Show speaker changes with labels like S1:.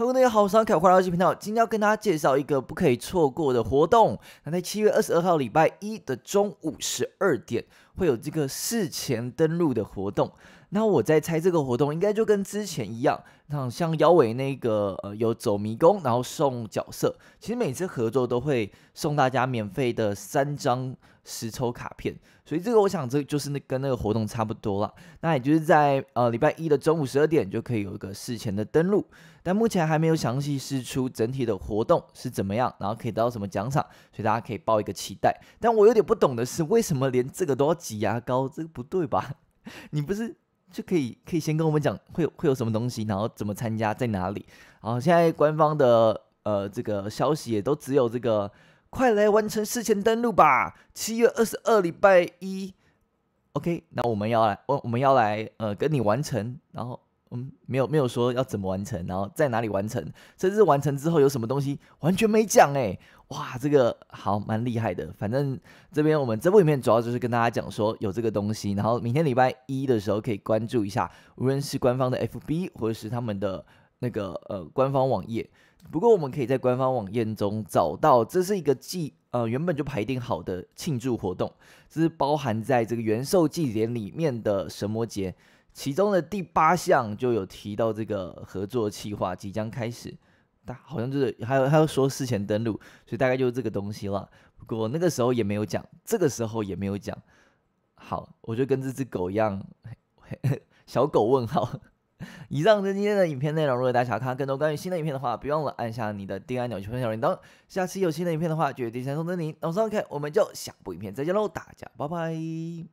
S1: Hello，大家好，我是凯，欢迎来到频道。今天要跟大家介绍一个不可以错过的活动。那在七月二十二号礼拜一的中午十二点。会有这个事前登录的活动，那我在猜这个活动应该就跟之前一样，那像腰尾那个呃有走迷宫，然后送角色。其实每次合作都会送大家免费的三张实抽卡片，所以这个我想这就是那跟那个活动差不多了。那也就是在呃礼拜一的中午十二点就可以有一个事前的登录，但目前还没有详细试出整体的活动是怎么样，然后可以得到什么奖赏，所以大家可以抱一个期待。但我有点不懂的是，为什么连这个都要？挤牙膏，这个不对吧？你不是就可以可以先跟我们讲，会有会有什么东西，然后怎么参加，在哪里？然后现在官方的呃这个消息也都只有这个，快来完成事前登录吧，七月二十二礼拜一。OK，那我们要来，我我们要来呃跟你完成，然后。嗯，没有没有说要怎么完成，然后在哪里完成，甚至完成之后有什么东西，完全没讲哎，哇，这个好蛮厉害的。反正这边我们这部影片主要就是跟大家讲说有这个东西，然后明天礼拜一的时候可以关注一下，无论是官方的 FB 或者是他们的那个呃官方网页。不过我们可以在官方网页中找到，这是一个记。呃原本就排定好的庆祝活动，这是包含在这个元寿祭典里面的神魔节。其中的第八项就有提到这个合作计划即将开始，但好像就是还有还有说事前登录，所以大概就是这个东西了。不过那个时候也没有讲，这个时候也没有讲。好，我就跟这只狗一样，小狗问号。以上是今天的影片内容。如果大家想看更多关于新的影片的话，不用了，按下你的订阅按钮去分享铃铛。下期有新的影片的话，绝对先通知你。那么，看我们就下部影片再见喽，大家拜拜。